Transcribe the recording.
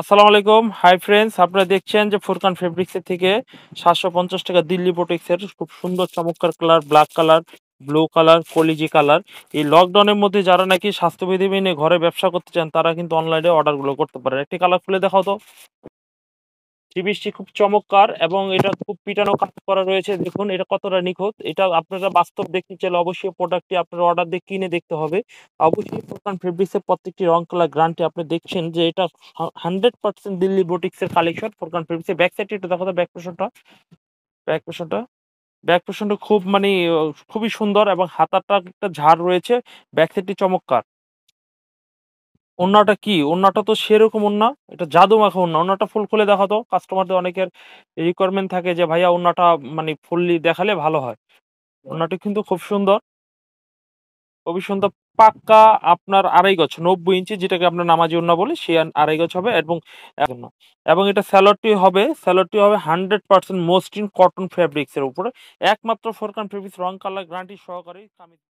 আসসালামু আলাইকুম hi friends আপনারা দেখছেন যে ফুরকান ফেব্রিক্সের থেকে সাতশো পঞ্চাশ টাকা দিল্লি এর খুব সুন্দর চমৎকার colour black colour blue colour কলিজি কালার এই লকডাউনের মধ্যে যারা নাকি স্বাস্থ্যবিধি মেনে ঘরে ব্যবসা করতে চান তারা কিন্তু অনলাইনে অর্ডারগুলো করতে পারে একটি কালার খুলে দেখাও তো থ্রি খুব চমৎকার এবং এটা খুব পিটানো কাজ করা রয়েছে দেখুন এটা কতটা নিখুঁত এটা আপনারা বাস্তব দেখতে চাইলে অবশ্যই প্রোডাক্টটি আপনারা অর্ডার দিয়ে কিনে দেখতে হবে অবশ্যই প্রকান ফেব্রিক্সের প্রত্যেকটি রং কালার গ্রান্টে আপনি দেখছেন যে এটা হান্ড্রেড পার্সেন্ট দিল্লি বোটিক্সের কালেকশন প্রকান ফেব্রিক্সের ব্যাক সাইডটি একটু দেখো তো ব্যাক পোষণটা ব্যাক পোষণটা ব্যাক পোষণটা খুব মানে খুবই সুন্দর এবং হাতাটা একটা ঝাড় রয়েছে ব্যাক সাইডটি চমৎকার ওন্নাটা কি ওন্নাটা তো সেরকম ওন্না এটা জাদু মাখা ওন্না ওন্নাটা ফুল খুলে দেখাতো কাস্টমারদের অনেকের রিকোয়ারমেন্ট থাকে যে ভাইয়া ওন্নাটা মানে ফুললি দেখালে ভালো হয় ওন্নাটা কিন্তু খুব সুন্দর খুবই সুন্দর পাক্কা আপনার আড়াই গছ নব্বই ইঞ্চি যেটাকে আপনার নামাজি ওন্না বলি সে আড়াই গছ হবে এবং এবং এটা স্যালোডটি হবে স্যালোডটি হবে hundred percent most in cotton ফ্যাব্রিক্সের উপরে একমাত্র ফোরকান ফেব্রিক্স রং কালার গ্রান্টি সহকারে